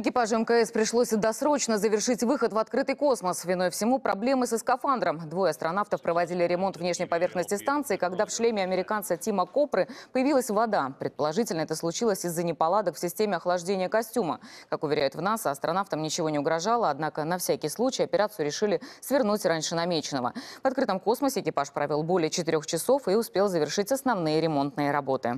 Экипаж МКС пришлось досрочно завершить выход в открытый космос. Виной всему проблемы со скафандром. Двое астронавтов проводили ремонт внешней поверхности станции, когда в шлеме американца Тима Копры появилась вода. Предположительно, это случилось из-за неполадок в системе охлаждения костюма. Как уверяют в НАСА, астронавтам ничего не угрожало, однако на всякий случай операцию решили свернуть раньше намеченного. В открытом космосе экипаж провел более четырех часов и успел завершить основные ремонтные работы.